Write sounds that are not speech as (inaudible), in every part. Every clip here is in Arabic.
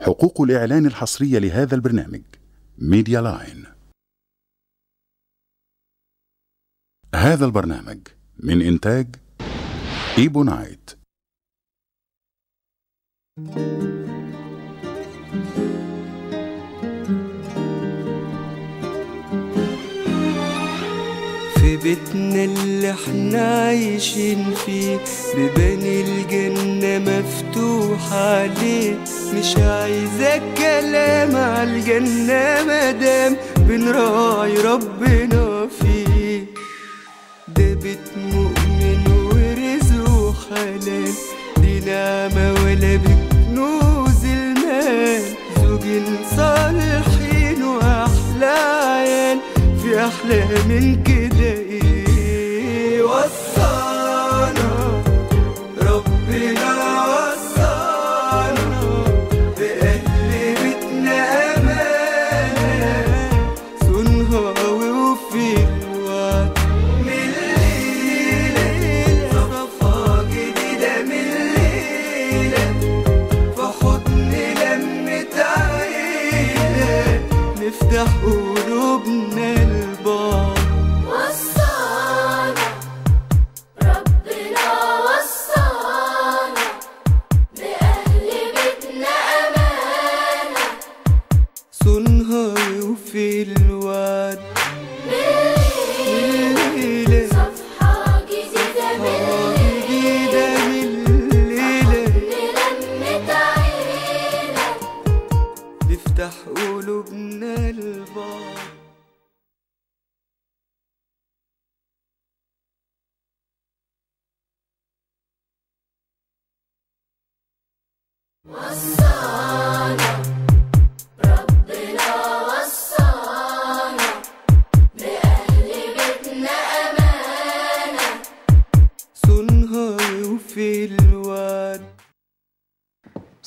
حقوق الإعلان الحصرية لهذا البرنامج ميديا لاين هذا البرنامج من إنتاج إيبونايت thank you ببيتنا اللي احنا عايشين فيه بباني الجنة مفتوحة عليه مش عايزة كلام عالجنة مدام بنراعي ربنا فيه ده بيت مؤمن ورزق حلال دي نعمة ولا بكنوز المال زوجين صالحين وأحلى عيال في أحلى من كده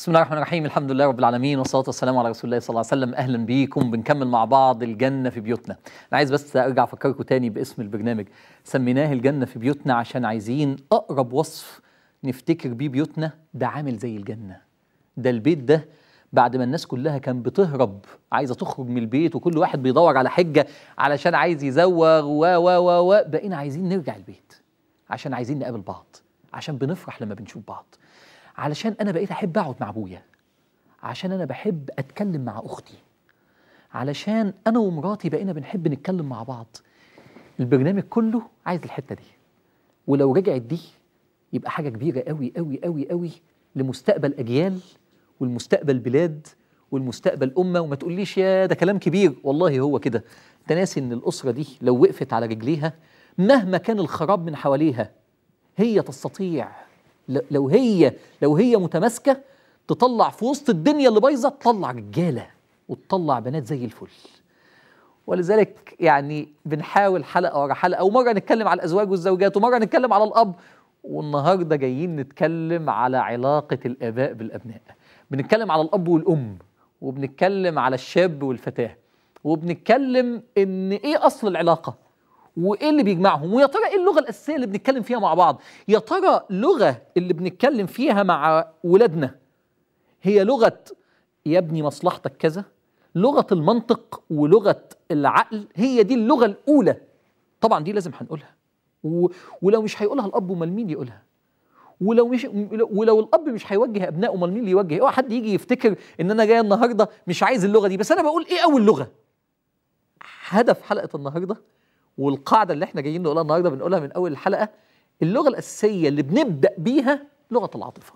بسم الله الرحمن الرحيم الحمد لله رب العالمين والصلاه والسلام على رسول الله صلى الله عليه وسلم اهلا بيكم بنكمل مع بعض الجنه في بيوتنا انا عايز بس ارجع افكركم تاني باسم البرنامج سميناه الجنه في بيوتنا عشان عايزين اقرب وصف نفتكر بيه بيوتنا ده عامل زي الجنه ده البيت ده بعد ما الناس كلها كانت بتهرب عايزه تخرج من البيت وكل واحد بيدور على حجه علشان عايز يزوغ و و و و بقينا عايزين نرجع البيت عشان عايزين نقابل بعض عشان بنفرح لما بنشوف بعض علشان انا بقيت احب اقعد مع ابويا عشان انا بحب اتكلم مع اختي علشان انا ومراتي بقينا بنحب نتكلم مع بعض البرنامج كله عايز الحته دي ولو رجعت دي يبقى حاجه كبيره قوي قوي قوي قوي لمستقبل اجيال والمستقبل بلاد والمستقبل امه وما تقوليش يا ده كلام كبير والله هو كده تناسي ان الاسره دي لو وقفت على رجليها مهما كان الخراب من حواليها هي تستطيع لو هي لو هي متماسكه تطلع في وسط الدنيا اللي بايظه تطلع رجاله وتطلع بنات زي الفل ولذلك يعني بنحاول حلقه ورا حلقه ومره نتكلم على الازواج والزوجات ومره نتكلم على الاب والنهارده جايين نتكلم على علاقه الاباء بالابناء بنتكلم على الاب والام وبنتكلم على الشاب والفتاه وبنتكلم ان ايه اصل العلاقه وايه اللي بيجمعهم ويا ترى ايه اللغه الاساسيه اللي بنتكلم فيها مع بعض يا ترى اللغه اللي بنتكلم فيها مع ولادنا هي لغه يا ابني مصلحتك كذا لغه المنطق ولغه العقل هي دي اللغه الاولى طبعا دي لازم هنقولها و... ولو مش هيقولها الاب امال مين يقولها ولو مش ولو الاب مش هيوجه ابنائه امال مين اللي يوجه اوعى حد يجي يفتكر ان انا جاي النهارده مش عايز اللغه دي بس انا بقول ايه اول لغه هدف حلقه النهارده والقاعده اللي احنا جايين نقولها النهارده بنقولها من اول الحلقه اللغه الاساسيه اللي بنبدا بيها لغه العاطفه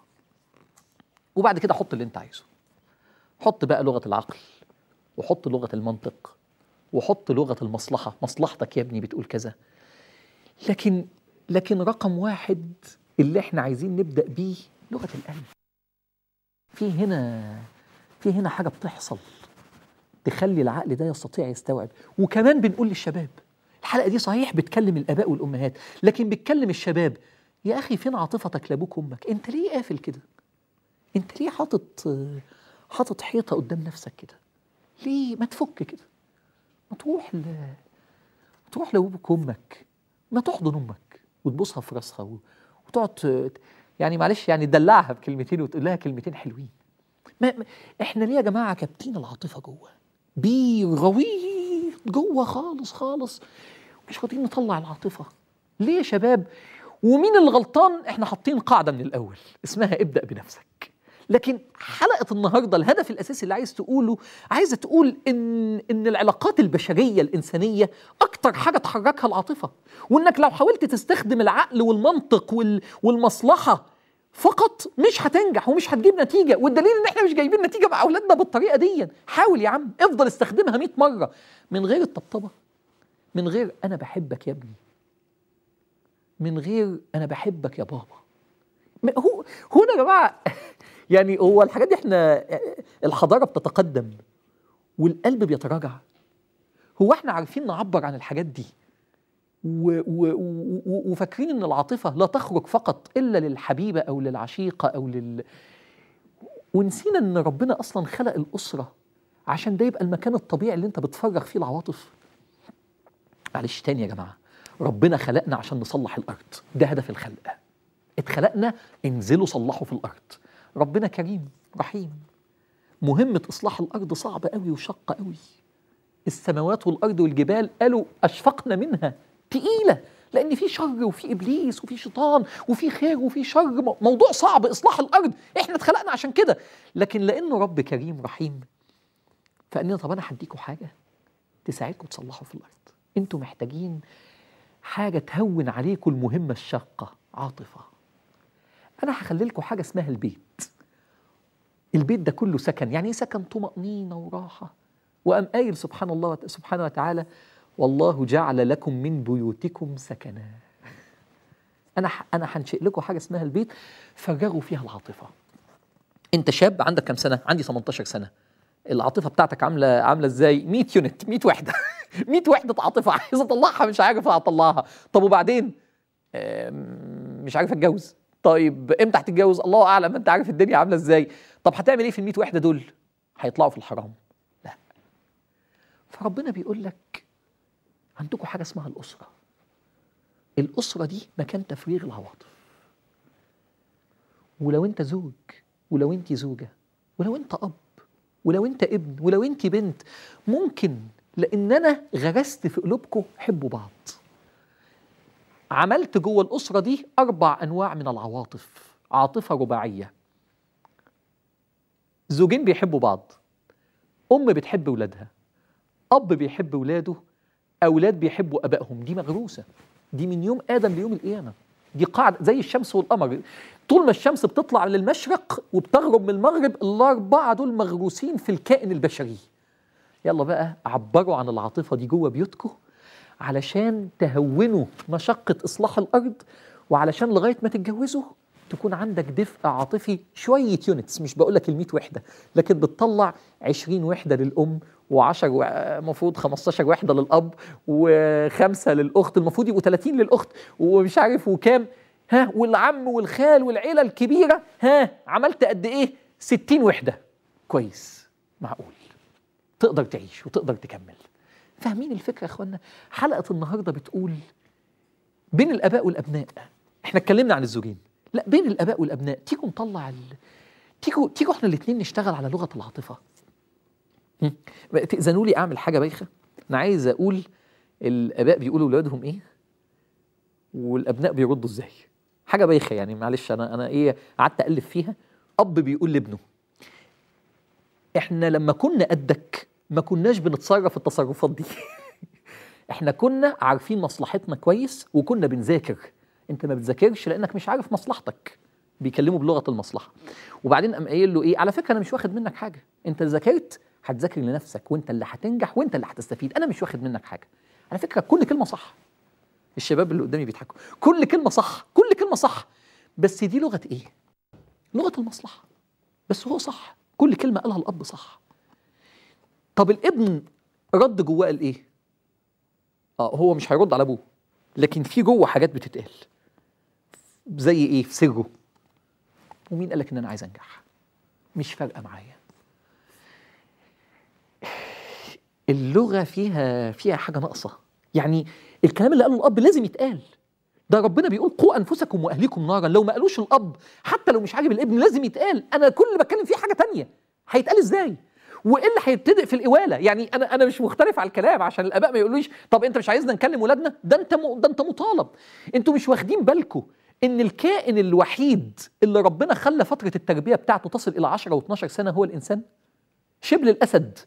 وبعد كده حط اللي انت عايزه حط بقى لغه العقل وحط لغه المنطق وحط لغه المصلحه مصلحتك يا ابني بتقول كذا لكن لكن رقم واحد اللي احنا عايزين نبدا بيه لغه القلب في هنا في هنا حاجه بتحصل تخلي العقل ده يستطيع يستوعب وكمان بنقول للشباب الحلقه دي صحيح بتكلم الاباء والامهات لكن بتكلم الشباب يا اخي فين عاطفتك لابوك وامك انت ليه قافل كده انت ليه حاطط حاطط حيطه قدام نفسك كده ليه ما تفك كده ما تروح ل... ما تروح لابوك وامك ما تحضن امك وتبوسها في راسها وتقعد يعني معلش يعني تدلعها بكلمتين وتقول لها كلمتين حلوين ما احنا ليه يا جماعه كابتين العاطفه جوه غويط جوه خالص خالص مش قادرين نطلع العاطفه ليه يا شباب ومين الغلطان احنا حاطين قاعده من الاول اسمها ابدا بنفسك لكن حلقه النهارده الهدف الاساسي اللي عايز تقوله عايز تقول ان ان العلاقات البشريه الانسانيه اكتر حاجه تحركها العاطفه وانك لو حاولت تستخدم العقل والمنطق وال والمصلحه فقط مش هتنجح ومش هتجيب نتيجه والدليل ان احنا مش جايبين نتيجه مع اولادنا بالطريقه دي حاول يا عم افضل استخدمها 100 مره من غير الطبطبه من غير أنا بحبك يا ابني من غير أنا بحبك يا بابا هو هنا يا جماعة (laughs) يعني هو الحاجات دي احنا الحضارة بتتقدم والقلب بيتراجع هو احنا عارفين نعبر عن الحاجات دي وفاكرين ان العاطفة لا تخرج فقط إلا للحبيبة أو للعشيقة أو لل ونسينا ان ربنا أصلا خلق الأسرة عشان ده يبقى المكان الطبيعي اللي انت بتفرغ فيه العواطف معلش تاني يا جماعه ربنا خلقنا عشان نصلح الارض ده هدف الخلق اتخلقنا انزلوا صلحوا في الارض ربنا كريم رحيم مهمة إصلاح الأرض صعبة أوي وشاقة أوي السماوات والأرض والجبال قالوا أشفقنا منها تقيلة لأن في شر وفي إبليس وفي شيطان وفي خير وفي شر موضوع صعب إصلاح الأرض إحنا اتخلقنا عشان كده لكن لأنه رب كريم رحيم فقال طب أنا هديكوا حاجة تساعدكم تصلحوا في الأرض انتوا محتاجين حاجه تهون عليكم المهمه الشاقه عاطفه انا هخلي لكم حاجه اسمها البيت البيت ده كله سكن يعني ايه سكن طمأنينة وراحة وقام قايل سبحان الله سبحانه وتعالى والله جعل لكم من بيوتكم سكنا انا انا هنشئ لكم حاجه اسمها البيت فرغوا فيها العاطفه انت شاب عندك كام سنه عندي 18 سنه العاطفه بتاعتك عامله عامله ازاي 100 يونت 100 وحده 100 وحده عاطفه (laughs) عايز اطلعها مش عارف اطلعها طب وبعدين مش عارف اتجوز طيب امتى هتتجوز الله اعلم انت عارف الدنيا عامله ازاي طب هتعمل ايه في ال 100 وحده دول هيطلعوا في الحرام لا فربنا بيقول لك عندكم حاجه اسمها الاسره الاسره دي مكان تفريغ العواطف ولو انت زوج ولو انت زوجه ولو انت اب ولو انت ابن ولو انت بنت ممكن لان انا غرست في قلوبكم حبوا بعض عملت جوه الاسره دي اربع انواع من العواطف عاطفه رباعيه زوجين بيحبوا بعض ام بتحب ولادها اب بيحب ولاده اولاد بيحبوا ابائهم دي مغروسه دي من يوم ادم ليوم القيامه دي قاعده زي الشمس والقمر طول ما الشمس بتطلع للمشرق وبتغرب من المغرب الاربعه دول مغروسين في الكائن البشري يلا بقى عبروا عن العاطفه دي جوه بيوتكم علشان تهونوا مشقه اصلاح الارض وعلشان لغايه ما تتجوزوا تكون عندك دفء عاطفي شويه يونتس مش بقول لك ال 100 وحده لكن بتطلع 20 وحده للام و10 المفروض 15 وحده للاب وخمسه للاخت المفروض يبقوا 30 للاخت ومش عارف وكام ها والعم والخال والعيله الكبيره ها عملت قد ايه 60 وحده كويس معقول تقدر تعيش وتقدر تكمل فاهمين الفكرة يا اخوانا حلقة النهاردة بتقول بين الآباء والأبناء احنا اتكلمنا عن الزوجين لا بين الآباء والأبناء تيجوا نطلع ال... تيجوا تيجوا احنا الاثنين نشتغل على لغة العاطفة تأذنوا لي أعمل حاجة بايخة أنا عايز أقول الآباء بيقولوا لأولادهم إيه والأبناء بيردوا إزاي حاجة بايخة يعني معلش أنا أنا إيه قعدت ألف فيها أب بيقول لابنه احنا لما كنا قدك ما كناش بنتصرف التصرفات دي (laughs) احنا كنا عارفين مصلحتنا كويس وكنا بنذاكر انت ما بتذاكرش لانك مش عارف مصلحتك بيكلموا بلغه المصلحه وبعدين قام قايل له ايه على فكره انا مش واخد منك حاجه انت ذاكرت هتذاكر لنفسك وانت اللي هتنجح وانت اللي هتستفيد انا مش واخد منك حاجه على فكره كل كلمه صح الشباب اللي قدامي بيضحكوا كل كلمه صح كل كلمه صح بس دي لغه ايه لغه المصلحه بس هو صح كل كلمه قالها الاب صح طب الابن رد جواه قال ايه اه هو مش هيرد على ابوه لكن في جوه حاجات بتتقال زي ايه في سره ومين قال لك ان انا عايز انجح مش فارقه معايا اللغه فيها فيها حاجه ناقصه يعني الكلام اللي قاله الاب لازم يتقال ده ربنا بيقول قوا انفسكم واهليكم نارا لو ما قالوش الاب حتى لو مش عاجب الابن لازم يتقال انا كل اللي بتكلم فيه حاجه تانية هيتقال ازاي وايه اللي هيبتدئ في القواله يعني انا انا مش مختلف على الكلام عشان الاباء ما يقولوش طب انت مش عايزنا نكلم ولادنا ده انت م... ده انت مطالب انتوا مش واخدين بالكم ان الكائن الوحيد اللي ربنا خلى فتره التربيه بتاعته تصل الى 10 و12 سنه هو الانسان شبل الاسد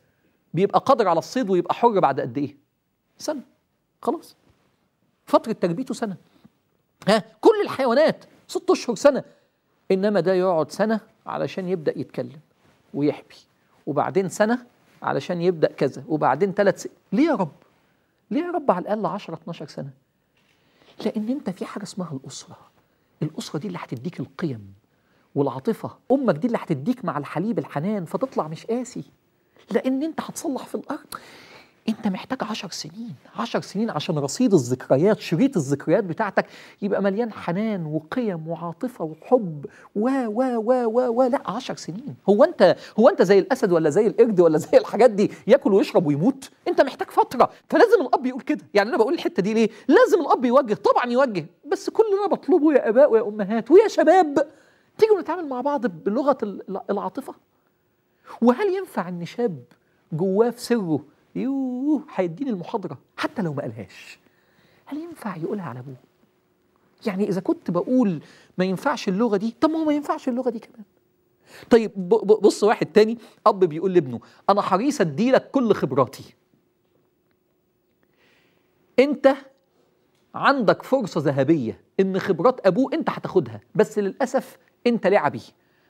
بيبقى قادر على الصيد ويبقى حر بعد قد ايه سنه خلاص فتره تربيته سنه ها كل الحيوانات ست اشهر سنه انما ده يقعد سنه علشان يبدا يتكلم ويحبي وبعدين سنه علشان يبدا كذا وبعدين ثلاث سنين ليه يا رب ليه يا رب على الاقل 10 12 سنه لان انت في حاجه اسمها الاسره الاسره دي اللي هتديك القيم والعاطفه امك دي اللي هتديك مع الحليب الحنان فتطلع مش قاسي لان انت هتصلح في الارض انت محتاج 10 سنين 10 سنين عشان رصيد الذكريات شريط الذكريات بتاعتك يبقى مليان حنان وقيم وعاطفه وحب و و و و, و لا 10 سنين هو انت هو انت زي الاسد ولا زي القرد ولا زي الحاجات دي ياكل ويشرب ويموت انت محتاج فتره فلازم الاب يقول كده يعني انا بقول الحته دي ليه لازم الاب يوجه طبعا يوجه بس كل اللي انا بطلبه يا اباء ويا امهات ويا شباب تيجوا نتعامل مع بعض بلغه العاطفه وهل ينفع ان شاب جواه في سره يوه هيديني المحاضره حتى لو ما قالهاش هل ينفع يقولها على ابوه يعني اذا كنت بقول ما ينفعش اللغه دي طب ما هو ما ينفعش اللغه دي كمان طيب بص واحد تاني اب بيقول لابنه انا حريص اديلك كل خبراتي انت عندك فرصه ذهبيه ان خبرات ابوه انت هتاخدها بس للاسف انت لعبي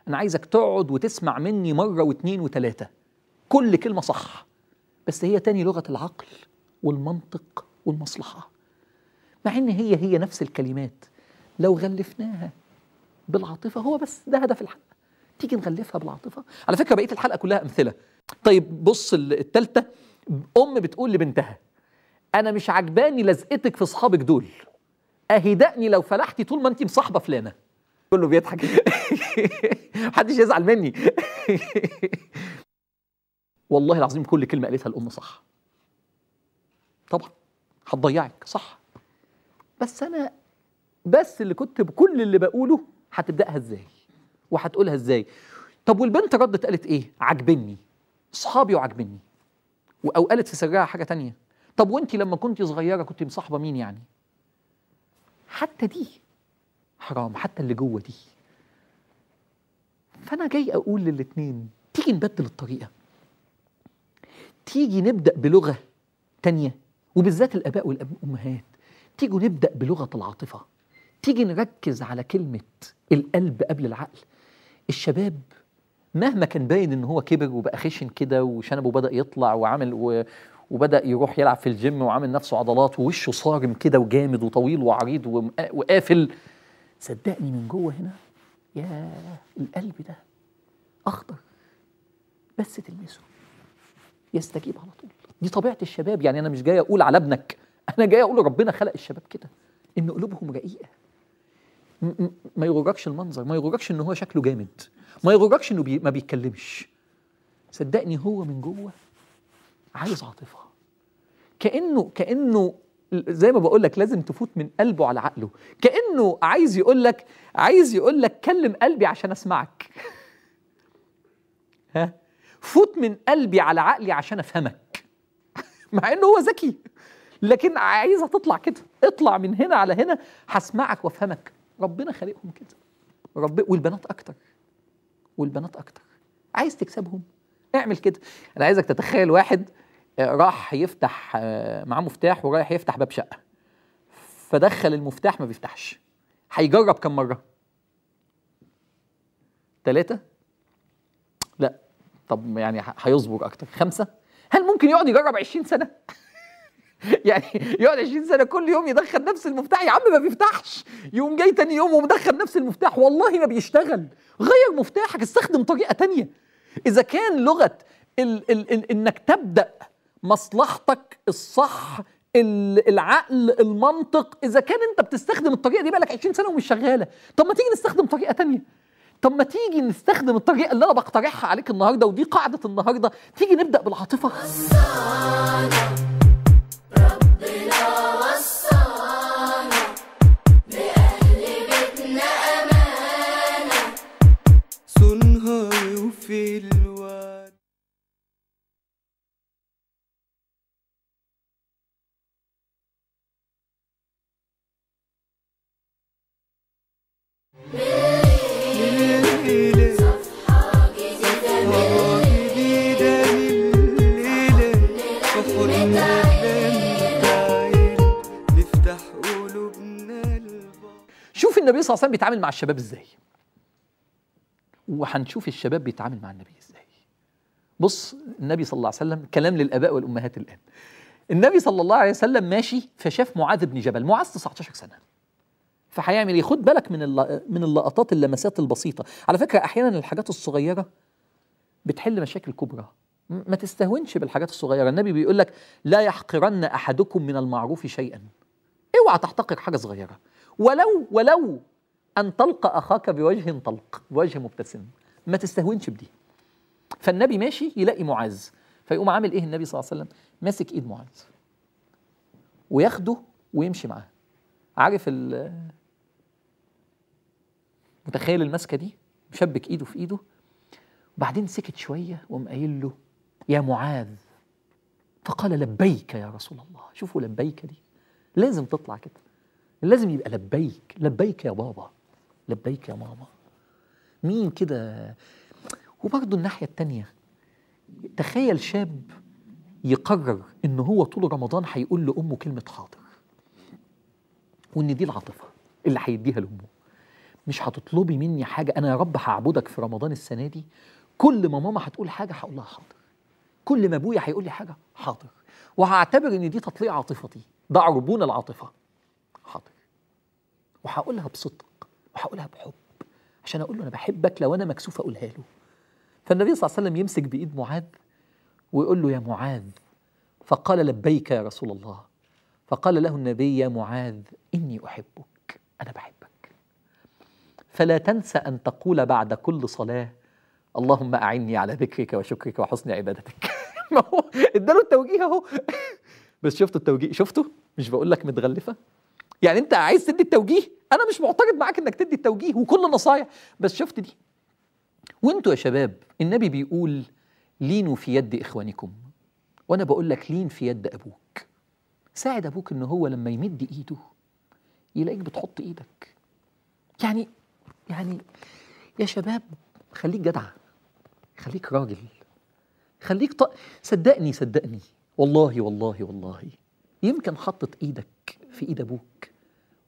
انا عايزك تقعد وتسمع مني مره واتنين وتلاته كل كلمه صح بس هي تاني لغة العقل والمنطق والمصلحة مع إن هي هي نفس الكلمات لو غلفناها بالعاطفة هو بس ده هدف الحلقة تيجي نغلفها بالعاطفة على فكرة بقية الحلقة كلها أمثلة طيب بص التالتة أم بتقول لبنتها أنا مش عجباني لزقتك في أصحابك دول أهدأني لو فلحتي طول ما أنت مصاحبة فلانة كله بيضحك (laughs) محدش يزعل مني (laughs) والله العظيم كل كلمه قالتها الام صح طبعا هتضيعك صح بس انا بس اللي كنت بكل اللي بقوله هتبداها ازاي وهتقولها ازاي طب والبنت ردت قالت ايه عاجبني اصحابي وعاجبني او قالت في سرها حاجه تانية طب وانت لما كنت صغيره كنت مصاحبه مين يعني حتى دي حرام حتى اللي جوه دي فانا جاي اقول للاتنين تيجي نبدل الطريقه تيجي نبدا بلغه تانية وبالذات الاباء والامهات تيجوا نبدا بلغه العاطفه تيجي نركز على كلمه القلب قبل العقل الشباب مهما كان باين ان هو كبر وبقى خشن كده وشنبه بدا يطلع وعمل و... وبدا يروح يلعب في الجيم وعامل نفسه عضلات ووشه صارم كده وجامد وطويل وعريض وقافل صدقني من جوه هنا يا القلب ده اخضر بس تلمسه يستجيب على طول دي طبيعه الشباب يعني انا مش جاي اقول على ابنك (laughs) انا جاي اقول ربنا خلق الشباب كده ان قلوبهم رقيقه ما يغركش المنظر ما يغركش ان هو شكله جامد ما يغركش انه بي ما بيتكلمش صدقني هو من جوه عايز عاطفه كانه كانه زي ما بقول لك لازم تفوت من قلبه على عقله كانه عايز يقول لك عايز يقول لك كلم قلبي عشان اسمعك (laughs) ها فوت من قلبي على عقلي عشان افهمك (laughs) مع انه هو ذكي لكن عايزه تطلع كده اطلع من هنا على هنا هسمعك وافهمك ربنا خالقهم كده رب والبنات اكتر والبنات اكتر عايز تكسبهم اعمل كده انا عايزك تتخيل واحد آه، راح يفتح آه، معاه مفتاح ورايح يفتح باب شقه فدخل المفتاح ما بيفتحش هيجرب كم مره ثلاثه طب يعني هيصبر اكتر خمسه هل ممكن يقعد يجرب 20 سنه (laughs) يعني يقعد 20 سنه كل يوم يدخل نفس المفتاح يا عم ما بيفتحش يقوم جاي تاني يوم ومدخل نفس المفتاح والله ما بيشتغل غير مفتاحك استخدم طريقه تانية اذا كان لغه الـ الـ الـ انك تبدا مصلحتك الصح العقل المنطق اذا كان انت بتستخدم الطريقه دي بقالك 20 سنه ومش شغاله طب ما تيجي نستخدم طريقه تانية طب ما تيجي نستخدم الطريقه اللي انا بقترحها عليك النهارده ودي قاعده النهارده تيجي نبدا بالعاطفه صلى الله عليه وسلم بيتعامل مع الشباب ازاي وهنشوف الشباب بيتعامل مع النبي ازاي بص النبي صلى الله عليه وسلم كلام للاباء والامهات الان النبي صلى الله عليه وسلم ماشي فشاف معاذ بن جبل معاذ 19 سنه فهيعمل ايه خد بالك من من اللقطات اللمسات البسيطه على فكره احيانا الحاجات الصغيره بتحل مشاكل كبرى ما تستهونش بالحاجات الصغيره النبي بيقول لك لا يحقرن احدكم من المعروف شيئا اوعى تحتقر حاجه صغيره ولو ولو أن تلقى أخاك بوجه طلق بوجه مبتسم ما تستهونش بدي فالنبي ماشي يلاقي معاذ فيقوم عامل إيه النبي صلى الله عليه وسلم ماسك إيد معاذ وياخده ويمشي معاه عارف متخيل المسكة دي مشبك إيده في إيده وبعدين سكت شوية وقام قايل له يا معاذ فقال لبيك يا رسول الله شوفوا لبيك دي لازم تطلع كده لازم يبقى لبيك لبيك يا بابا لبيك يا ماما مين كده وبرضه الناحية التانية تخيل شاب يقرر ان هو طول رمضان هيقول لامه كلمه حاضر وان دي العاطفه اللي هيديها لامه مش هتطلبي مني حاجه انا يا رب هعبدك في رمضان السنه دي كل ما ماما هتقول حاجه هقول لها حاضر كل ما ابويا هيقول لي حاجه حاضر وهعتبر ان دي تطليع عاطفتي ده عربون العاطفه حاضر وهقولها بصدق وهقولها بحب عشان اقول له انا بحبك لو انا مكسوف اقولها له فالنبي صلى الله عليه وسلم يمسك بايد معاذ ويقول له يا معاذ فقال لبيك يا رسول الله فقال له النبي يا معاذ اني احبك انا بحبك فلا تنسى ان تقول بعد كل صلاه اللهم اعني على ذكرك وشكرك وحسن عبادتك (laughs) ما هو اداله التوجيه اهو (laughs) بس شفتوا التوجيه شفتوا مش بقول لك متغلفه يعني انت عايز تدي التوجيه انا مش معترض معاك انك تدي التوجيه وكل النصايح بس شفت دي وانتوا يا شباب النبي بيقول لينوا في يد اخوانكم وانا بقول لك لين في يد ابوك ساعد ابوك ان هو لما يمد ايده يلاقيك بتحط ايدك يعني يعني يا شباب خليك جدع خليك راجل خليك ط... صدقني صدقني والله والله والله يمكن حطت ايدك في ايد ابوك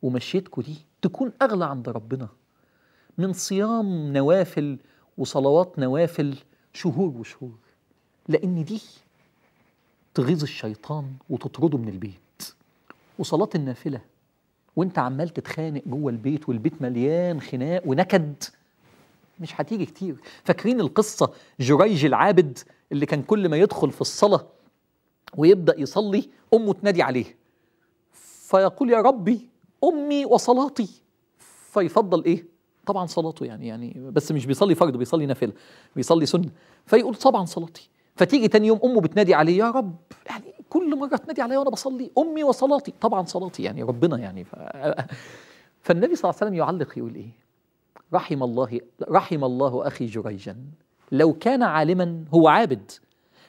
ومشيتكوا دي تكون أغلى عند ربنا من صيام نوافل وصلوات نوافل شهور وشهور لأن دي تغيظ الشيطان وتطرده من البيت وصلاة النافلة وانت عمال تتخانق جوه البيت والبيت مليان خناق ونكد مش هتيجي كتير فاكرين القصة جريج العابد اللي كان كل ما يدخل في الصلاة ويبدأ يصلي أمه تنادي عليه فيقول يا ربي امي وصلاتي فيفضل ايه طبعا صلاته يعني يعني بس مش بيصلي فرض بيصلي نافله بيصلي سنه فيقول طبعا صلاتي فتيجي تاني يوم امه بتنادي عليه يا رب يعني كل مره تنادي عليا وانا بصلي امي وصلاتي طبعا صلاتي يعني ربنا يعني ف... (laughs) فالنبي صلى الله عليه وسلم يعلق يقول ايه رحم الله رحم الله اخي جريجا لو كان عالما هو عابد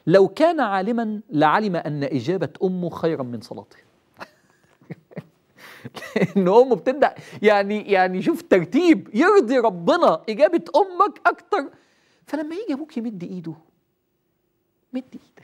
لو كان عالما لعلم ان اجابه امه خيرا من صلاته (laughs) لان امه بتبدا يعني يعني شوف ترتيب يرضي ربنا اجابه امك اكتر فلما يجي ابوك يمد ايده مد ايدك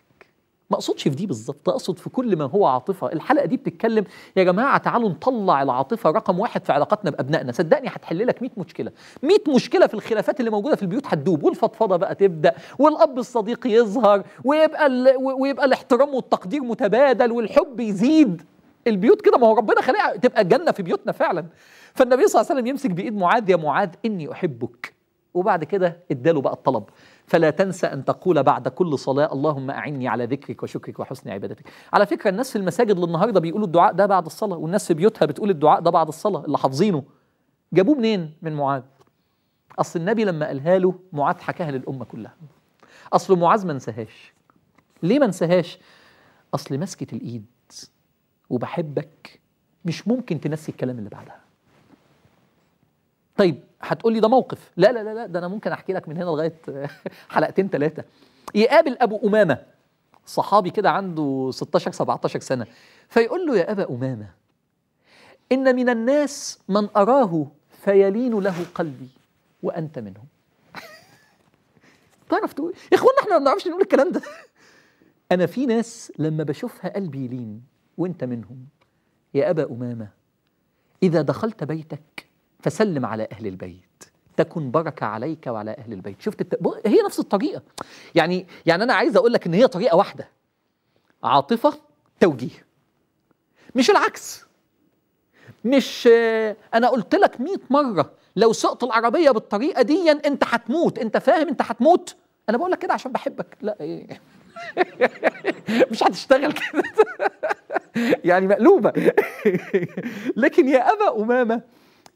ما اقصدش في دي بالظبط اقصد في كل ما هو عاطفه الحلقه دي بتتكلم يا جماعه تعالوا نطلع العاطفه رقم واحد في علاقاتنا بابنائنا صدقني هتحل لك 100 مشكله 100 مشكله في الخلافات اللي موجوده في البيوت هتدوب والفضفضه بقى تبدا والاب الصديق يظهر ويبقى ويبقى الاحترام والتقدير متبادل والحب يزيد البيوت كده ما هو ربنا خلقها تبقى الجنه في بيوتنا فعلا فالنبي صلى الله عليه وسلم يمسك بايد معاذ يا معاذ اني احبك وبعد كده اداله بقى الطلب فلا تنسى ان تقول بعد كل صلاه اللهم اعني على ذكرك وشكرك وحسن عبادتك على فكره الناس في المساجد للنهارده بيقولوا الدعاء ده بعد الصلاه والناس في بيوتها بتقول الدعاء ده بعد الصلاه اللي حافظينه جابوه منين من معاذ اصل النبي لما قالها له معاذ حكاها للامه كلها اصل معاذ ما انساهاش ليه ما انساهاش اصل مسكه الايد وبحبك مش ممكن تنسي الكلام اللي بعدها طيب هتقول لي ده موقف لا لا لا لا ده انا ممكن احكي لك من هنا لغايه (laughs) حلقتين ثلاثه يقابل ابو امامه صحابي كده عنده 16 17 سنه فيقول له يا ابا امامه ان من الناس من اراه فيلين له قلبي وانت منهم (laughs) تعرف تقول يا اخوانا احنا ما بنعرفش نقول الكلام ده (laughs) انا في ناس لما بشوفها قلبي يلين وانت منهم يا ابا امامه اذا دخلت بيتك فسلم على اهل البيت تكن بركه عليك وعلى اهل البيت شفت الت... هي نفس الطريقه يعني يعني انا عايز اقول لك ان هي طريقه واحده عاطفه توجيه مش العكس مش انا قلت لك 100 مره لو سقط العربيه بالطريقه دي انت هتموت انت فاهم انت هتموت انا بقول لك كده عشان بحبك لا ايه (laughs) مش هتشتغل كده يعني مقلوبة لكن يا أبا أمامة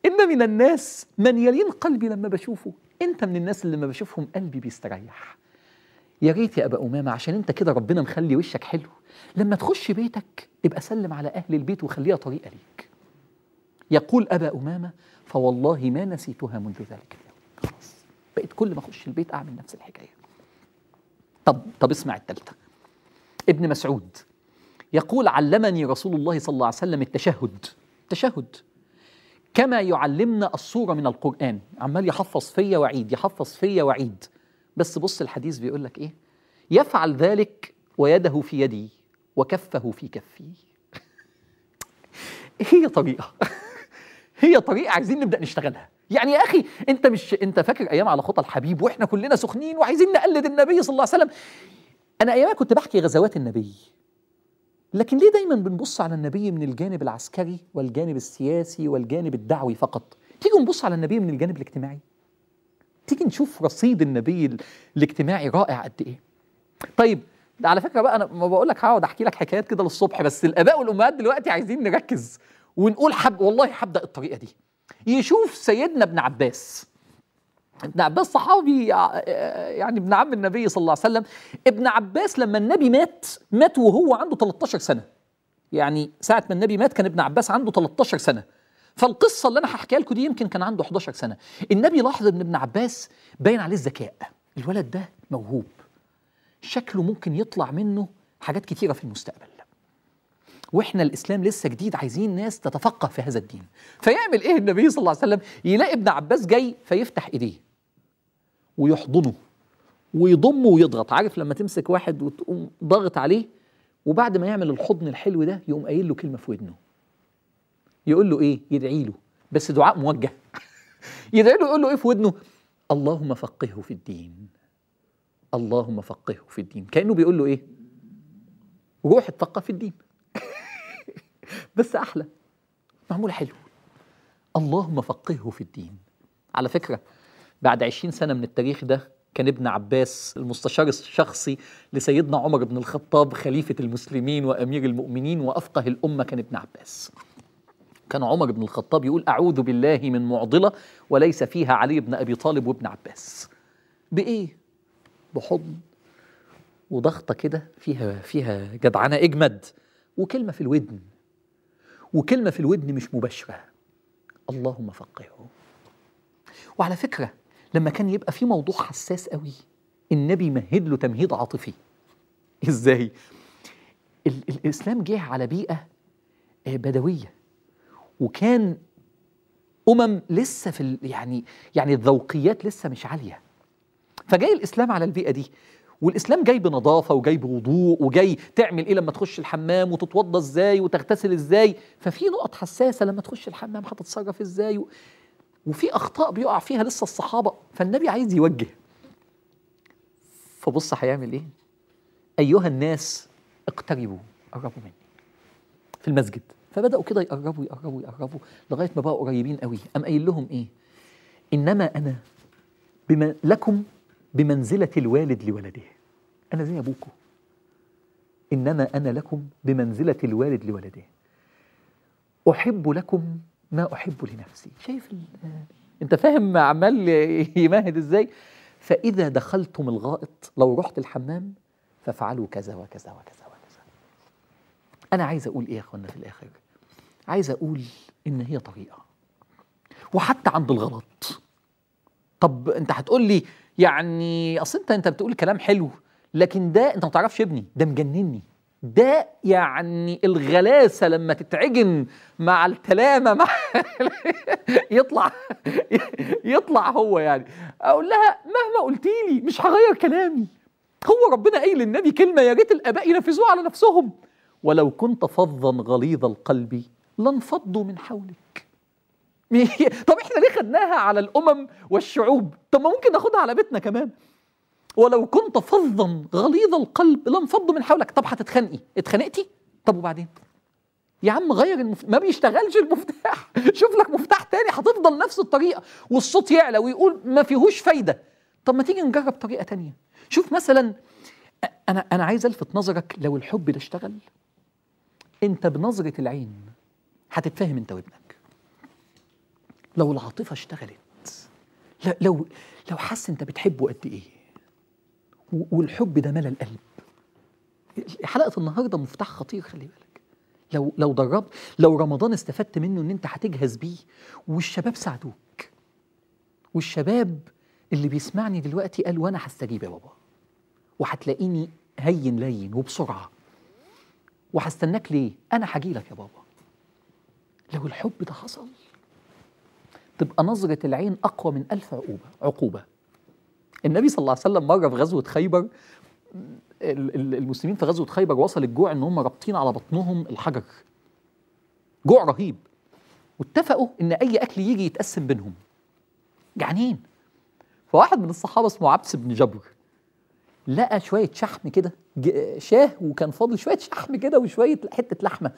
إن من الناس من يلين قلبي لما بشوفه أنت من الناس اللي لما بشوفهم قلبي بيستريح يا ريت يا أبا أمامة عشان أنت كده ربنا مخلي وشك حلو لما تخش بيتك ابقى سلم على أهل البيت وخليها طريقة ليك يقول أبا أمامة فوالله ما نسيتها منذ ذلك اليوم خلاص بقيت كل ما أخش البيت أعمل نفس الحكاية طب طب اسمع الثالثه ابن مسعود يقول علمني رسول الله صلى الله عليه وسلم التشهد تشهد كما يعلمنا الصورة من القرآن عمال يحفظ فيا وعيد يحفظ فيا وعيد بس بص الحديث بيقول لك إيه يفعل ذلك ويده في يدي وكفه في كفي (laughs) هي طريقة (laughs) هي طريقة عايزين نبدأ نشتغلها يعني يا اخي انت مش انت فاكر ايام على خطى الحبيب واحنا كلنا سخنين وعايزين نقلد النبي صلى الله عليه وسلم انا ايامها كنت بحكي غزوات النبي لكن ليه دايما بنبص على النبي من الجانب العسكري والجانب السياسي والجانب الدعوي فقط تيجي نبص على النبي من الجانب الاجتماعي تيجي نشوف رصيد النبي الاجتماعي رائع قد ايه طيب ده على فكره بقى انا ما بقول لك هقعد احكي لك حكايات كده للصبح بس الاباء والامهات دلوقتي عايزين نركز ونقول حب والله هبدا الطريقه دي يشوف سيدنا ابن عباس ابن عباس صحابي آه، آه، يعني ابن عم النبي صلى الله عليه وسلم ابن عباس لما النبي مات مات وهو عنده 13 سنة يعني ساعة ما النبي مات كان ابن عباس عنده 13 سنة فالقصة اللي أنا هحكيها لكم دي يمكن كان عنده 11 سنة النبي لاحظ إن ابن عباس باين عليه الذكاء الولد ده موهوب شكله ممكن يطلع منه حاجات كتيرة في المستقبل واحنا الاسلام لسه جديد عايزين ناس تتفقه في هذا الدين فيعمل ايه النبي صلى الله عليه وسلم يلاقي ابن عباس جاي فيفتح ايديه ويحضنه ويضمه ويضغط عارف لما تمسك واحد وتقوم ضاغط عليه وبعد ما يعمل الحضن الحلو ده يقوم قايل له كلمه في ودنه يقول له ايه يدعي له بس دعاء موجه (laughs) يدعي له يقول له ايه في ودنه اللهم فقهه في الدين اللهم فقهه في الدين كانه بيقول له ايه روح اتفقه في الدين (laughs) بس احلى معمول حلو اللهم فقهه في الدين على فكره بعد 20 سنه من التاريخ ده كان ابن عباس المستشار الشخصي لسيدنا عمر بن الخطاب خليفه المسلمين وامير المؤمنين وافقه الامه كان ابن عباس كان عمر بن الخطاب يقول أعوذ بالله من معضلة وليس فيها علي بن أبي طالب وابن عباس بإيه؟ بحضن وضغطة كده فيها فيها جدعنة اجمد وكلمة في الودن وكلمة في الودن مش مباشرة اللهم فقهه وعلى فكرة لما كان يبقى في موضوع حساس قوي النبي مهد له تمهيد عاطفي ازاي الاسلام جه على بيئه آه، بدويه وكان امم لسه في يعني يعني الذوقيات لسه مش عاليه فجاي الاسلام على البيئه دي والاسلام جاي بنظافه وجاي بوضوء وجاي تعمل ايه لما تخش الحمام وتتوضى ازاي وتغتسل ازاي ففي نقط حساسه لما تخش الحمام هتتصرف ازاي وفي اخطاء بيقع فيها لسه الصحابه فالنبي عايز يوجه فبص هيعمل ايه ايها الناس اقتربوا قربوا مني في المسجد فبداوا كده يقربوا يقربوا يقربوا لغايه ما بقوا قريبين قوي قام قايل لهم ايه انما انا بما لكم بمنزله الوالد لولده أنا زي أبوكم إنما أنا لكم بمنزلة الوالد لولده أحب لكم ما أحب لنفسي شايف أنت فاهم عمال يمهد إزاي فإذا دخلتم الغائط لو رحت الحمام فافعلوا كذا وكذا وكذا وكذا أنا عايز أقول إيه يا أخوانا في الآخر عايز أقول إن هي طريقة وحتى عند الغلط طب أنت هتقول لي يعني أصل أنت أنت بتقول كلام حلو لكن ده انت ما تعرفش ابني ده مجنني ده يعني الغلاسة لما تتعجن مع التلامة مع (laughs) يطلع يطلع هو يعني أقول لها مهما قلتي لي مش هغير كلامي هو ربنا قايل للنبي كلمة يا ريت الآباء ينفذوها على نفسهم ولو كنت فظا غليظ القلب لانفضوا من حولك (laughs) طب احنا ليه خدناها على الأمم والشعوب طب ما ممكن ناخدها على بيتنا كمان ولو كنت فظا غليظ القلب لانفضوا من حولك طب هتتخانقي اتخانقتي طب وبعدين يا عم غير المف... ما بيشتغلش المفتاح (laughs) شوف لك مفتاح تاني هتفضل نفس الطريقه والصوت يعلى ويقول ما فيهوش فايده طب ما تيجي نجرب طريقه تانية شوف مثلا انا انا عايز الفت نظرك لو الحب ده اشتغل انت بنظره العين هتتفاهم انت وابنك لو العاطفه اشتغلت لو لو حس انت بتحبه قد ايه والحب ده ملا القلب حلقه النهارده مفتاح خطير خلي بالك لو لو دربت لو رمضان استفدت منه ان انت هتجهز بيه والشباب ساعدوك والشباب اللي بيسمعني دلوقتي قال وانا هستجيب يا بابا وهتلاقيني هين لين وبسرعه وهستناك ليه انا هاجي لك يا بابا لو الحب ده حصل تبقى نظره العين اقوى من الف عقوبه عقوبه النبي صلى الله عليه وسلم مره في غزوه خيبر المسلمين في غزوه خيبر وصل الجوع ان هم رابطين على بطنهم الحجر جوع رهيب واتفقوا ان اي اكل يجي يتقسم بينهم جعانين فواحد من الصحابه اسمه عبس بن جبر لقى شويه شحم كده شاه وكان فاضل شويه شحم كده وشويه حته لحمه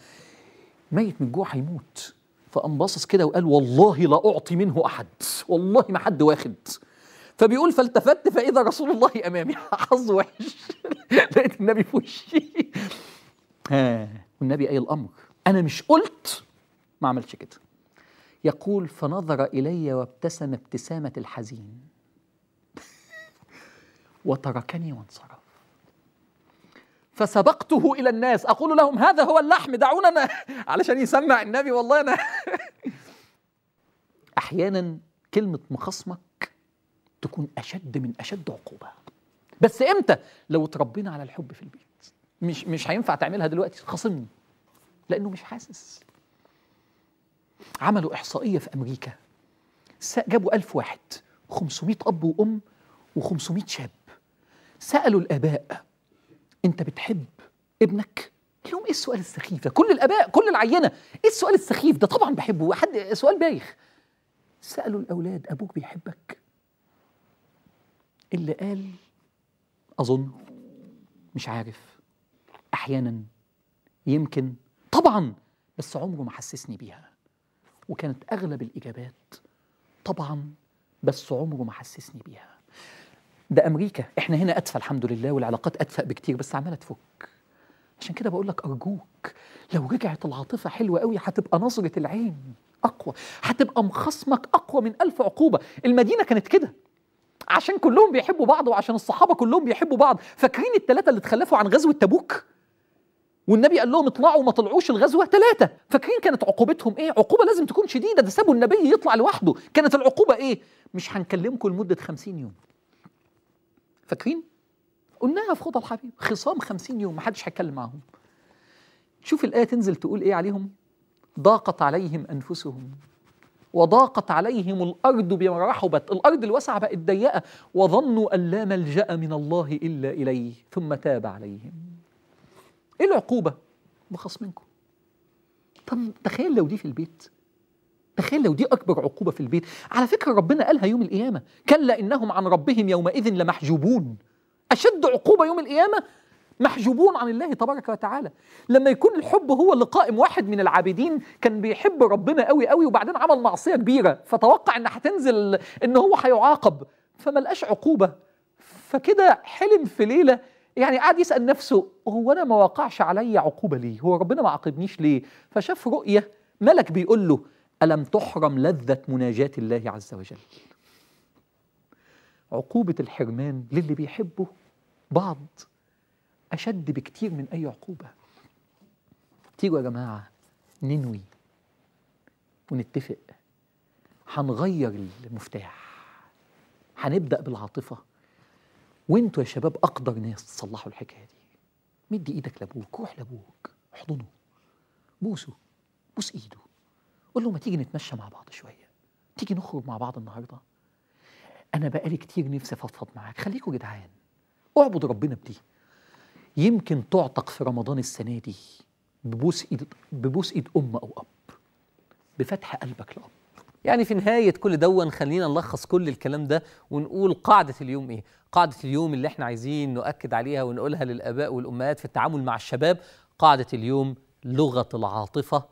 ميت من الجوع هيموت فقام باصص كده وقال والله لا اعطي منه احد والله ما حد واخد فبيقول فالتفت فاذا رسول الله امامي (laughs) حظ وحش (laughs) لقيت النبي في وشي والنبي اي الامر انا مش قلت ما عملتش كده يقول فنظر الي وابتسم ابتسامه الحزين (laughs) وتركني وانصرف فسبقته الى الناس اقول لهم هذا هو اللحم دعونا أنا علشان يسمع النبي والله انا احيانا كلمه مخصمك تكون اشد من اشد عقوبه بس امتى لو اتربينا على الحب في البيت مش مش هينفع تعملها دلوقتي خاصمني لانه مش حاسس عملوا احصائيه في امريكا جابوا ألف واحد 500 اب وام و500 شاب سالوا الاباء انت بتحب ابنك لهم ايه السؤال السخيف ده كل الاباء كل العينه ايه السؤال السخيف ده طبعا بحبه حد سؤال بايخ سالوا الاولاد ابوك بيحبك اللي قال أظن مش عارف أحيانا يمكن طبعا بس عمره ما حسسني بيها وكانت أغلب الإجابات طبعا بس عمره ما حسسني بيها ده أمريكا إحنا هنا أدفى الحمد لله والعلاقات أدفى بكتير بس عمالة تفك عشان كده بقول لك أرجوك لو رجعت العاطفة حلوة قوي هتبقى نظرة العين أقوى هتبقى مخصمك أقوى من ألف عقوبة المدينة كانت كده عشان كلهم بيحبوا بعض وعشان الصحابه كلهم بيحبوا بعض فاكرين التلاتة اللي اتخلفوا عن غزوه تبوك والنبي قال لهم اطلعوا ما طلعوش الغزوه تلاتة فاكرين كانت عقوبتهم ايه عقوبه لازم تكون شديده ده سابوا النبي يطلع لوحده كانت العقوبه ايه مش هنكلمكم لمده 50 يوم فاكرين قلناها في خطى الحبيب خصام 50 يوم محدش هيتكلم معاهم شوف الايه تنزل تقول ايه عليهم ضاقت عليهم انفسهم وضاقت عليهم الارض بما رحبت الارض الواسعه بقت ضيقه وظنوا ان لا ملجا من الله الا اليه ثم تاب عليهم ايه العقوبه منكم طب تخيل لو دي في البيت تخيل لو دي اكبر عقوبه في البيت على فكره ربنا قالها يوم القيامه كلا انهم عن ربهم يومئذ لمحجوبون اشد عقوبه يوم القيامه محجوبون عن الله تبارك وتعالى لما يكون الحب هو اللي قائم واحد من العابدين كان بيحب ربنا قوي قوي وبعدين عمل معصيه كبيره فتوقع ان هتنزل ان هو هيعاقب فما لقاش عقوبه فكده حلم في ليله يعني قعد يسال نفسه هو انا ما وقعش عليا عقوبه ليه هو ربنا ما عاقبنيش ليه فشاف رؤيه ملك بيقول له الم تحرم لذه مناجاه الله عز وجل عقوبه الحرمان للي بيحبه بعض أشد بكتير من أي عقوبة تيجوا يا جماعة ننوي ونتفق هنغير المفتاح هنبدأ بالعاطفة وانتوا يا شباب أقدر ناس تصلحوا الحكاية دي مدي إيدك لأبوك روح لأبوك احضنه بوسه بوس إيده قول له ما تيجي نتمشى مع بعض شوية تيجي نخرج مع بعض النهاردة أنا بقالي كتير نفسي أفضفض معاك خليكوا جدعان اعبد ربنا بدي يمكن تعتق في رمضان السنة دي ببوس إيد, ببوس إيد أم أو أب بفتح قلبك لأب يعني في نهاية كل دون خلينا نلخص كل الكلام ده ونقول قاعدة اليوم إيه؟ قاعدة اليوم اللي إحنا عايزين نؤكد عليها ونقولها للآباء والأمهات في التعامل مع الشباب قاعدة اليوم لغة العاطفة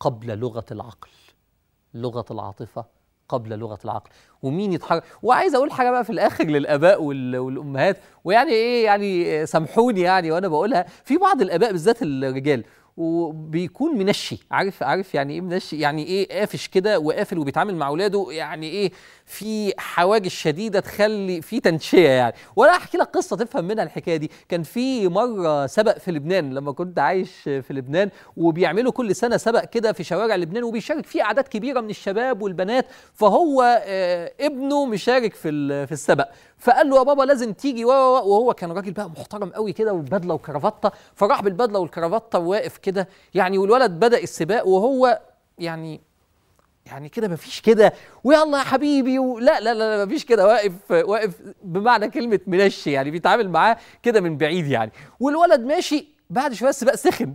قبل لغة العقل لغة العاطفة قبل لغه العقل ومين يتحرك وعايز اقول حاجه بقى في الاخر للاباء والامهات ويعني ايه يعني سامحوني يعني وانا بقولها في بعض الاباء بالذات الرجال وبيكون منشي عارف عارف يعني ايه منشي يعني ايه قافش كده وقافل وبيتعامل مع اولاده يعني ايه في حواجز شديده تخلي في تنشيه يعني وانا احكي لك قصه تفهم منها الحكايه دي كان في مره سبق في لبنان لما كنت عايش في لبنان وبيعملوا كل سنه سبق كده في شوارع لبنان وبيشارك فيه اعداد كبيره من الشباب والبنات فهو آه، ابنه مشارك في في السبق فقال له يا بابا لازم تيجي وهو كان راجل بقى محترم قوي كده وبدله وكرافته فراح بالبدله والكرافته وواقف كده يعني والولد بدا السباق وهو يعني يعني كده مفيش كده ويلا يا حبيبي ولا لا لا, لا مفيش كده واقف واقف بمعنى كلمه منش يعني بيتعامل معاه كده من بعيد يعني والولد ماشي بعد شويه السباق سخن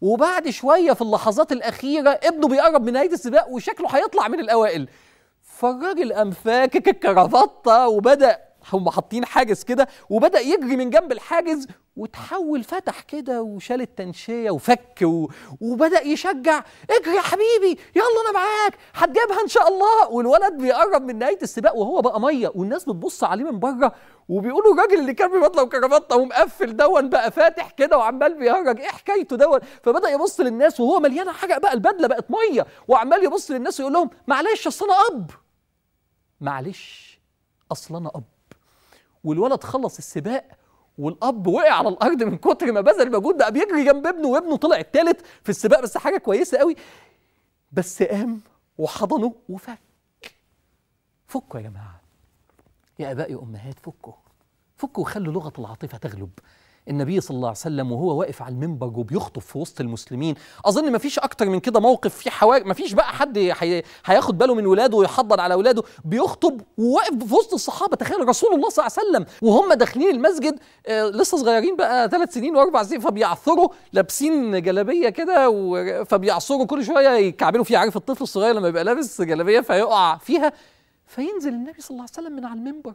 وبعد شويه في اللحظات الاخيره ابنه بيقرب من نهايه السباق وشكله هيطلع من الاوائل فالراجل قام فاكك الكرافته وبدا هم حاطين حاجز كده وبدا يجري من جنب الحاجز وتحول فتح كده وشال التنشيه وفك و... وبدا يشجع اجري يا حبيبي يلا انا معاك هتجيبها ان شاء الله والولد بيقرب من نهايه السباق وهو بقى ميه والناس بتبص عليه من بره وبيقولوا الراجل اللي كان ببدله وكرافته ومقفل دون بقى فاتح كده وعمال بيهرج ايه حكايته دون فبدا يبص للناس وهو مليان حرق بقى البدله بقت ميه وعمال يبص للناس ويقول لهم معلش اصل انا اب معلش اصل انا اب والولد خلص السباق والاب وقع على الارض من كتر ما بذل مجهود بقى بيجري جنب ابنه وابنه طلع الثالث في السباق بس حاجه كويسه قوي بس قام وحضنه وفك فكوا يا جماعه يا اباء يا امهات فكوا فكوا وخلوا لغه العاطفه تغلب النبي صلى الله عليه وسلم وهو واقف على المنبر وبيخطب في وسط المسلمين اظن ما فيش اكتر من كده موقف في حوار ما فيش بقى حد هياخد باله من ولاده ويحضر على ولاده بيخطب وواقف في وسط الصحابه تخيل رسول الله صلى الله عليه وسلم وهم داخلين المسجد آه لسه صغيرين بقى ثلاث سنين واربع سنين فبيعثروا لابسين جلابيه كده فبيعثروا كل شويه يكعبلوا فيها عارف الطفل الصغير لما يبقى لابس جلابيه فيقع فيها فينزل النبي صلى الله عليه وسلم من على المنبر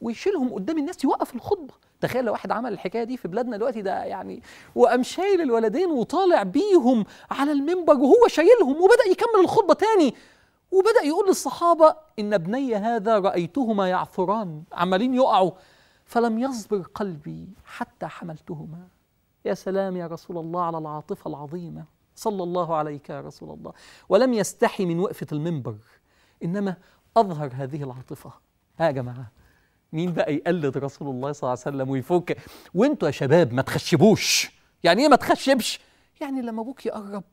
ويشيلهم قدام الناس يوقف الخطبه تخيل لو واحد عمل الحكايه دي في بلادنا دلوقتي ده يعني وقام شايل الولدين وطالع بيهم على المنبر وهو شايلهم وبدا يكمل الخطبه تاني وبدا يقول للصحابه ان ابني هذا رايتهما يعثران عمالين يقعوا فلم يصبر قلبي حتى حملتهما يا سلام يا رسول الله على العاطفه العظيمه صلى الله عليك يا رسول الله ولم يستحي من وقفه المنبر انما اظهر هذه العاطفه ها يا جماعه مين بقى يقلد رسول الله صلى الله عليه وسلم ويفك وانتوا يا شباب ما تخشبوش يعني ايه ما تخشبش يعني لما ابوك يقرب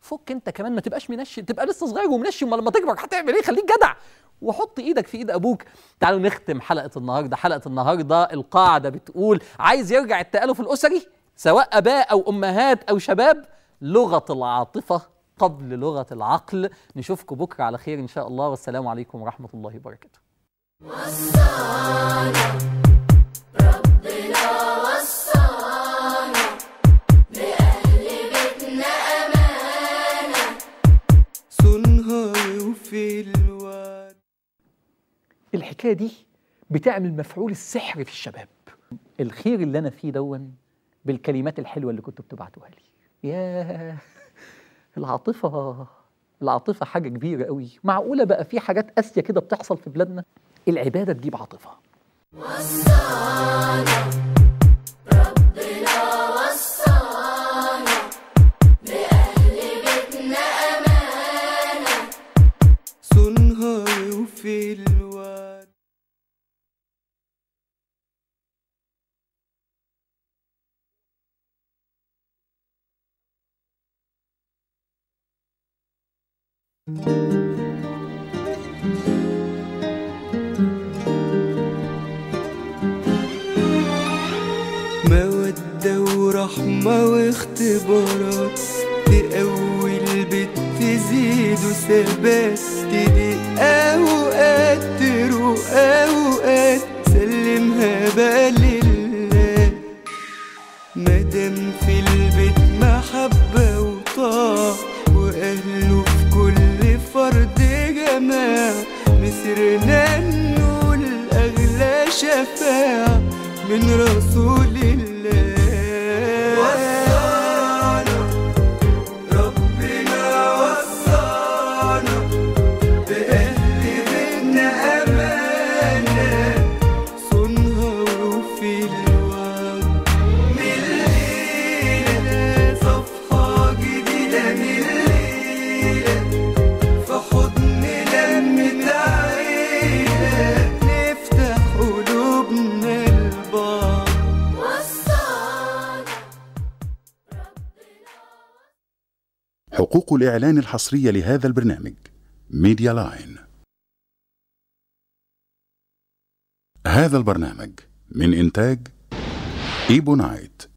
فك انت كمان ما تبقاش منشي تبقى لسه صغير ومنشي ما لما تكبر هتعمل ايه خليك جدع وحط ايدك في ايد ابوك تعالوا نختم حلقه النهارده حلقه النهارده القاعده بتقول عايز يرجع التالف الاسري سواء اباء او امهات او شباب لغه العاطفه قبل لغه العقل نشوفكم بكره على خير ان شاء الله والسلام عليكم ورحمه الله وبركاته وصانا ربنا وصانا بيتنا أمانة وفي الواد الحكاية دي بتعمل مفعول السحر في الشباب الخير اللي أنا فيه دون بالكلمات الحلوة اللي كنتوا بتبعتوها لي يا العاطفة العاطفة حاجة كبيرة قوي معقولة بقى في حاجات اسيه كده بتحصل في بلادنا العبادة تجيب عاطفة وصانا ربنا وصانا بأهل بيتنا أمانة سنهاي وفي الواد thank you رحمة واختبارات تقوي البيت تزيده ثبات تضيق أوقات تروق أوقات سلمها بقى لله مادام في البيت محبة وطاعة وأهله في كل فرد جماعة مسرنا نقول أغلى شفاعة من رسول الله صندوق الإعلان الحصري لهذا البرنامج ميديا لاين هذا البرنامج من إنتاج إيبونايت